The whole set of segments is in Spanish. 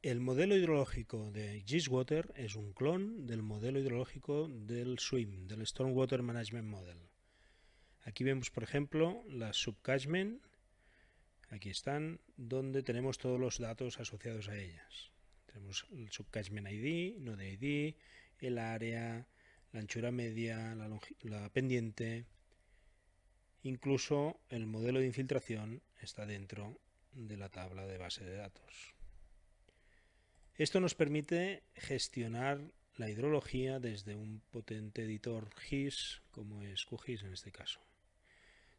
El modelo hidrológico de Giswater es un clon del modelo hidrológico del SWIM, del Stormwater Management Model. Aquí vemos, por ejemplo, las subcatchment, aquí están, donde tenemos todos los datos asociados a ellas. Tenemos el subcatchment ID, node ID, el área, la anchura media, la pendiente, incluso el modelo de infiltración está dentro de la tabla de base de datos. Esto nos permite gestionar la hidrología desde un potente editor GIS, como es QGIS en este caso.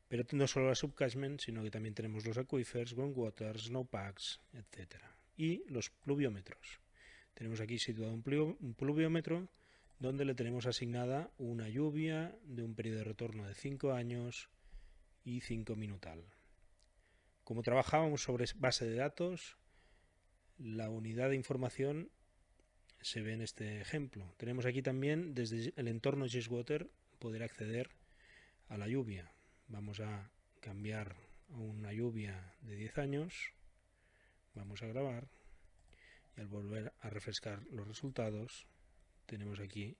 Pero no solo la subcatchment, sino que también tenemos los acuíferos, groundwater, snowpacks, etc. Y los pluviómetros. Tenemos aquí situado un, pluviómetro donde le tenemos asignada una lluvia de un periodo de retorno de 5 años y 5 minutal. Como trabajábamos sobre base de datos, la unidad de información se ve en este ejemplo. Tenemos aquí también desde el entorno Water, poder acceder a la lluvia. Vamos a cambiar a una lluvia de 10 años. Vamos a grabar y al volver a refrescar los resultados tenemos aquí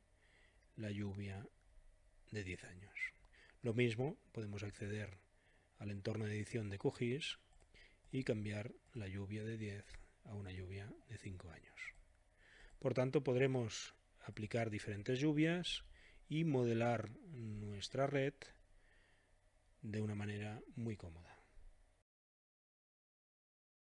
la lluvia de 10 años. Lo mismo, podemos acceder al entorno de edición de QGIS y cambiar la lluvia de 10 a una lluvia de 5 años. Por tanto, podremos aplicar diferentes lluvias y modelar nuestra red de una manera muy cómoda.